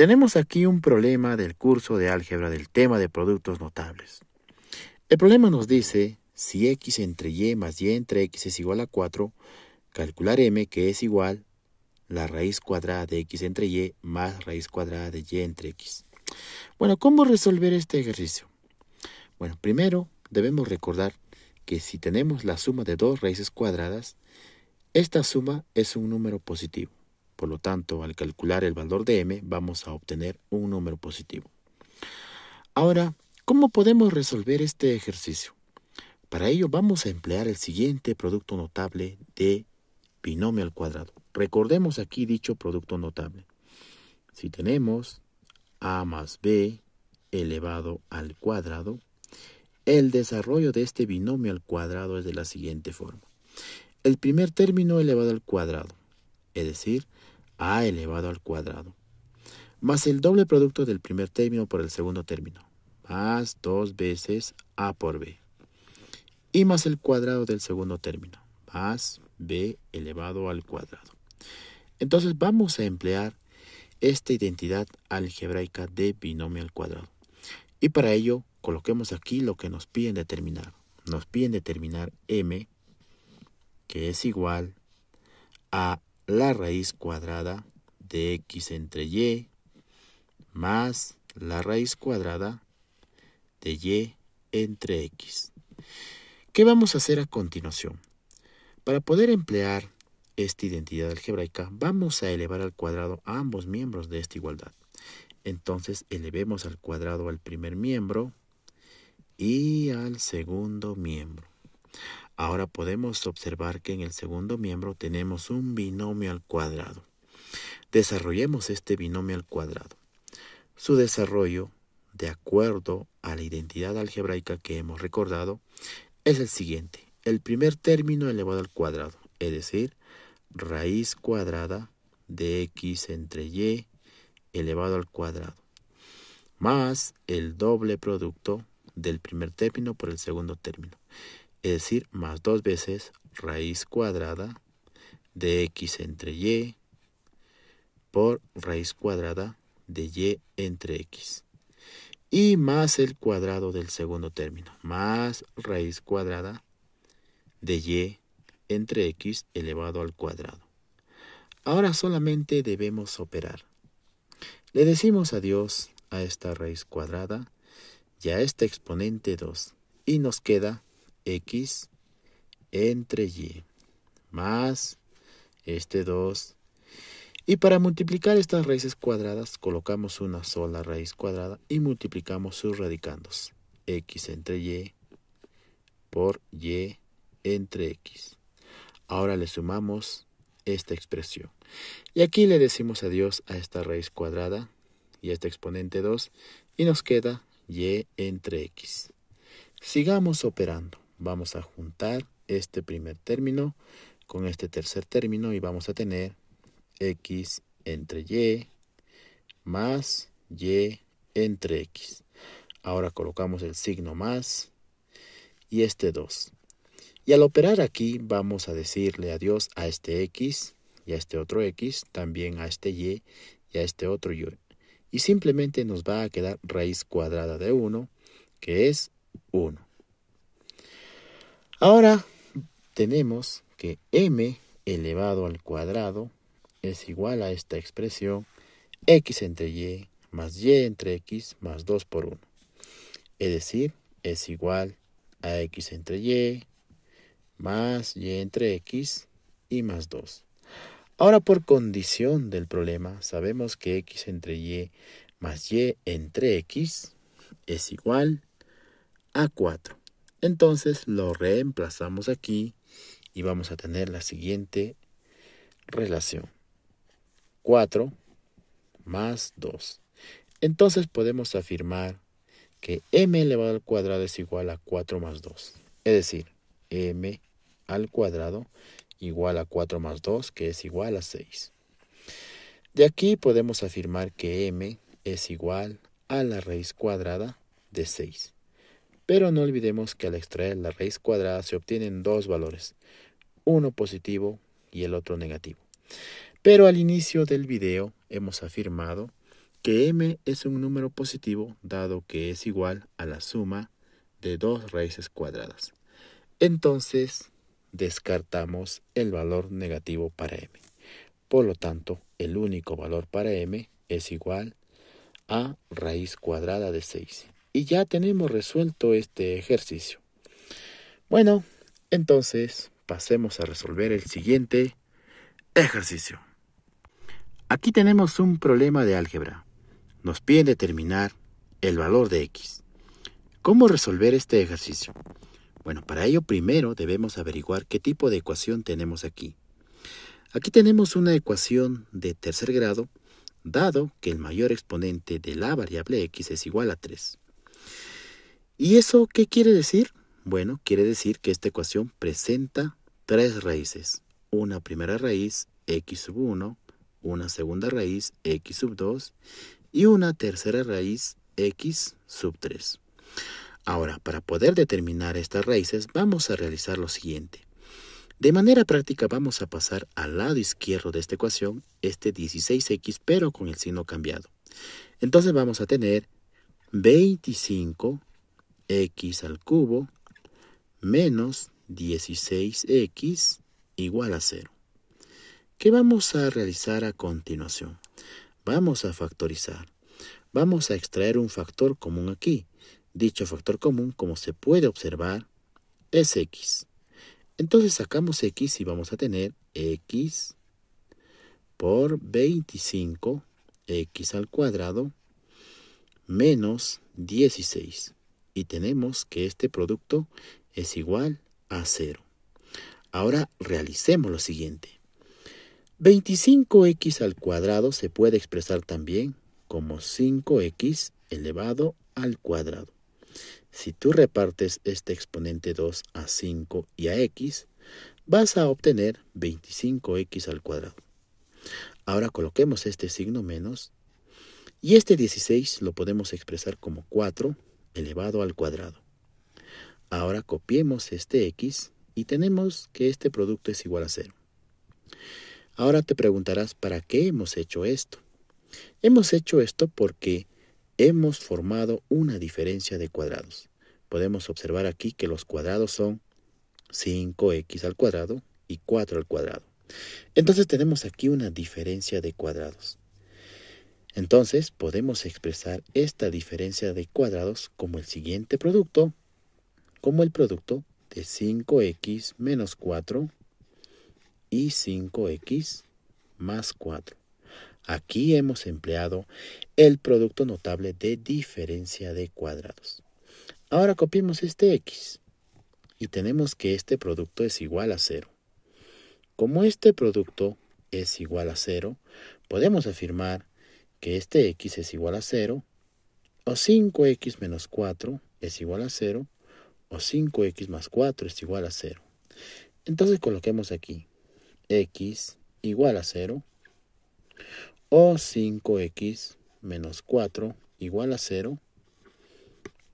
Tenemos aquí un problema del curso de álgebra del tema de productos notables. El problema nos dice si x entre y más y entre x es igual a 4, calcular m que es igual la raíz cuadrada de x entre y más raíz cuadrada de y entre x. Bueno, ¿cómo resolver este ejercicio? Bueno, primero debemos recordar que si tenemos la suma de dos raíces cuadradas, esta suma es un número positivo. Por lo tanto, al calcular el valor de m, vamos a obtener un número positivo. Ahora, ¿cómo podemos resolver este ejercicio? Para ello vamos a emplear el siguiente producto notable de binomio al cuadrado. Recordemos aquí dicho producto notable. Si tenemos a más b elevado al cuadrado, el desarrollo de este binomio al cuadrado es de la siguiente forma. El primer término elevado al cuadrado, es decir, a elevado al cuadrado, más el doble producto del primer término por el segundo término, más dos veces a por b, y más el cuadrado del segundo término, más b elevado al cuadrado. Entonces vamos a emplear esta identidad algebraica de binomio al cuadrado. Y para ello coloquemos aquí lo que nos piden determinar. Nos piden determinar m, que es igual a la raíz cuadrada de x entre y más la raíz cuadrada de y entre x. ¿Qué vamos a hacer a continuación? Para poder emplear esta identidad algebraica, vamos a elevar al cuadrado a ambos miembros de esta igualdad. Entonces, elevemos al cuadrado al primer miembro y al segundo miembro. Ahora podemos observar que en el segundo miembro tenemos un binomio al cuadrado. Desarrollemos este binomio al cuadrado. Su desarrollo, de acuerdo a la identidad algebraica que hemos recordado, es el siguiente. El primer término elevado al cuadrado, es decir, raíz cuadrada de x entre y elevado al cuadrado, más el doble producto del primer término por el segundo término es decir, más dos veces raíz cuadrada de x entre y por raíz cuadrada de y entre x. Y más el cuadrado del segundo término, más raíz cuadrada de y entre x elevado al cuadrado. Ahora solamente debemos operar. Le decimos adiós a esta raíz cuadrada y a este exponente 2 y nos queda x entre y más este 2. Y para multiplicar estas raíces cuadradas colocamos una sola raíz cuadrada y multiplicamos sus radicandos. x entre y por y entre x. Ahora le sumamos esta expresión. Y aquí le decimos adiós a esta raíz cuadrada y a este exponente 2 y nos queda y entre x. Sigamos operando. Vamos a juntar este primer término con este tercer término y vamos a tener x entre y más y entre x. Ahora colocamos el signo más y este 2. Y al operar aquí vamos a decirle adiós a este x y a este otro x, también a este y y a este otro y. Y simplemente nos va a quedar raíz cuadrada de 1, que es 1. Ahora tenemos que m elevado al cuadrado es igual a esta expresión x entre y más y entre x más 2 por 1. Es decir, es igual a x entre y más y entre x y más 2. Ahora por condición del problema sabemos que x entre y más y entre x es igual a 4. Entonces lo reemplazamos aquí y vamos a tener la siguiente relación. 4 más 2. Entonces podemos afirmar que m elevado al cuadrado es igual a 4 más 2. Es decir, m al cuadrado igual a 4 más 2, que es igual a 6. De aquí podemos afirmar que m es igual a la raíz cuadrada de 6. Pero no olvidemos que al extraer la raíz cuadrada se obtienen dos valores, uno positivo y el otro negativo. Pero al inicio del video hemos afirmado que m es un número positivo dado que es igual a la suma de dos raíces cuadradas. Entonces, descartamos el valor negativo para m. Por lo tanto, el único valor para m es igual a raíz cuadrada de 6 y ya tenemos resuelto este ejercicio. Bueno, entonces pasemos a resolver el siguiente ejercicio. Aquí tenemos un problema de álgebra. Nos piden determinar el valor de x. ¿Cómo resolver este ejercicio? Bueno, para ello primero debemos averiguar qué tipo de ecuación tenemos aquí. Aquí tenemos una ecuación de tercer grado, dado que el mayor exponente de la variable x es igual a 3. ¿Y eso qué quiere decir? Bueno, quiere decir que esta ecuación presenta tres raíces. Una primera raíz, x sub 1, una segunda raíz, x sub 2, y una tercera raíz, x sub 3. Ahora, para poder determinar estas raíces, vamos a realizar lo siguiente. De manera práctica vamos a pasar al lado izquierdo de esta ecuación este 16x pero con el signo cambiado. Entonces vamos a tener 25 x al cubo menos 16x igual a 0. ¿Qué vamos a realizar a continuación? Vamos a factorizar. Vamos a extraer un factor común aquí. Dicho factor común, como se puede observar, es x. Entonces sacamos x y vamos a tener x por 25 x al cuadrado menos 16 y tenemos que este producto es igual a 0. Ahora realicemos lo siguiente. 25x al cuadrado se puede expresar también como 5x elevado al cuadrado. Si tú repartes este exponente 2 a 5 y a x, vas a obtener 25x al cuadrado. Ahora coloquemos este signo menos y este 16 lo podemos expresar como 4 elevado al cuadrado. Ahora copiemos este x y tenemos que este producto es igual a cero. Ahora te preguntarás, ¿para qué hemos hecho esto? Hemos hecho esto porque hemos formado una diferencia de cuadrados. Podemos observar aquí que los cuadrados son 5x al cuadrado y 4 al cuadrado. Entonces tenemos aquí una diferencia de cuadrados. Entonces podemos expresar esta diferencia de cuadrados como el siguiente producto, como el producto de 5x menos 4 y 5x más 4. Aquí hemos empleado el producto notable de diferencia de cuadrados. Ahora copiamos este x y tenemos que este producto es igual a 0. Como este producto es igual a 0, podemos afirmar que este x es igual a 0, o 5x menos 4 es igual a 0, o 5x más 4 es igual a 0. Entonces coloquemos aquí x igual a 0, o 5x menos 4 igual a 0,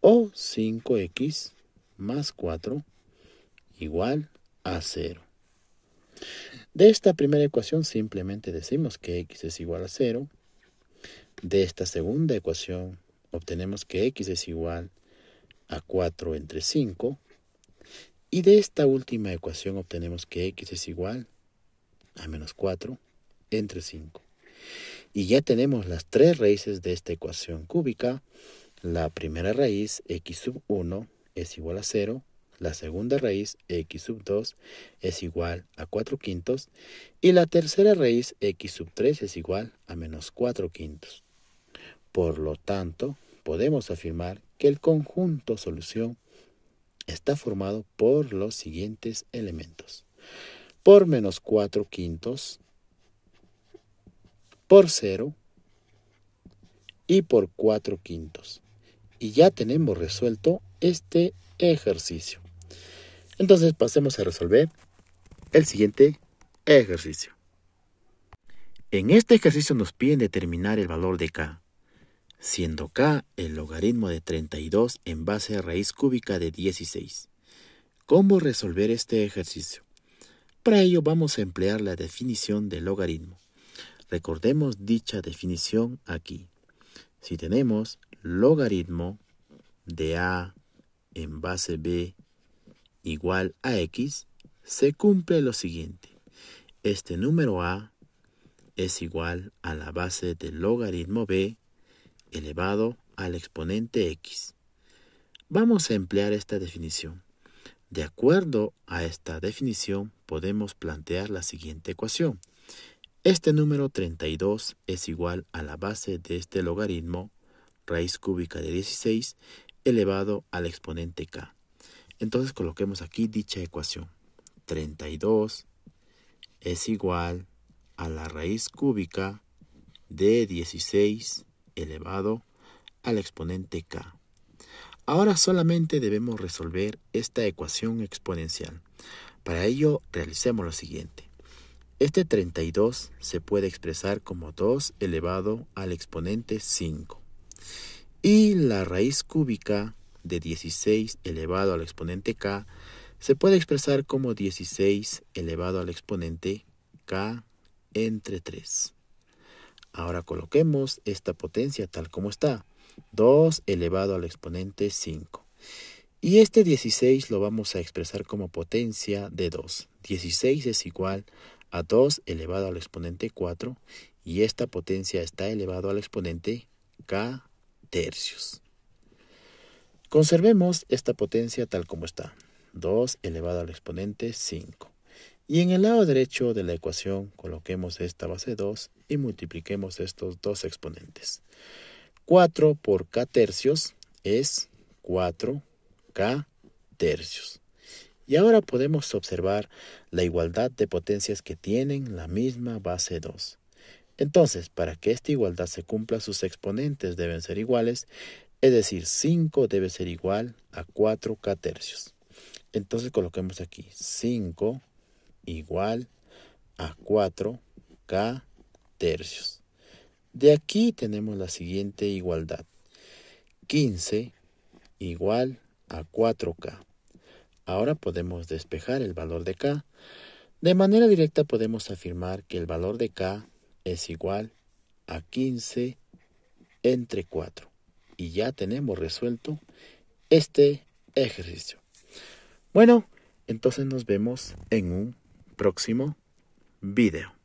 o 5x más 4 igual a 0. De esta primera ecuación simplemente decimos que x es igual a 0, de esta segunda ecuación obtenemos que x es igual a 4 entre 5. Y de esta última ecuación obtenemos que x es igual a menos 4 entre 5. Y ya tenemos las tres raíces de esta ecuación cúbica. La primera raíz, x sub 1, es igual a 0. La segunda raíz, x sub 2, es igual a 4 quintos. Y la tercera raíz, x sub 3, es igual a menos 4 quintos. Por lo tanto, podemos afirmar que el conjunto solución está formado por los siguientes elementos. Por menos 4 quintos, por 0 y por 4 quintos. Y ya tenemos resuelto este ejercicio. Entonces pasemos a resolver el siguiente ejercicio. En este ejercicio nos piden determinar el valor de k siendo k el logaritmo de 32 en base a raíz cúbica de 16. ¿Cómo resolver este ejercicio? Para ello vamos a emplear la definición del logaritmo. Recordemos dicha definición aquí. Si tenemos logaritmo de a en base b igual a x, se cumple lo siguiente. Este número a es igual a la base del logaritmo b elevado al exponente x. Vamos a emplear esta definición. De acuerdo a esta definición, podemos plantear la siguiente ecuación. Este número 32 es igual a la base de este logaritmo, raíz cúbica de 16, elevado al exponente k. Entonces coloquemos aquí dicha ecuación. 32 es igual a la raíz cúbica de 16 elevado al exponente k. Ahora solamente debemos resolver esta ecuación exponencial. Para ello realicemos lo siguiente. Este 32 se puede expresar como 2 elevado al exponente 5. Y la raíz cúbica de 16 elevado al exponente k se puede expresar como 16 elevado al exponente k entre 3. Ahora coloquemos esta potencia tal como está, 2 elevado al exponente 5. Y este 16 lo vamos a expresar como potencia de 2. 16 es igual a 2 elevado al exponente 4 y esta potencia está elevado al exponente k tercios. Conservemos esta potencia tal como está, 2 elevado al exponente 5. Y en el lado derecho de la ecuación coloquemos esta base 2 y multipliquemos estos dos exponentes. 4 por k tercios es 4k tercios. Y ahora podemos observar la igualdad de potencias que tienen la misma base 2. Entonces, para que esta igualdad se cumpla, sus exponentes deben ser iguales, es decir, 5 debe ser igual a 4k tercios. Entonces coloquemos aquí 5 igual a 4k tercios. De aquí tenemos la siguiente igualdad. 15 igual a 4K. Ahora podemos despejar el valor de K. De manera directa podemos afirmar que el valor de K es igual a 15 entre 4. Y ya tenemos resuelto este ejercicio. Bueno, entonces nos vemos en un próximo video.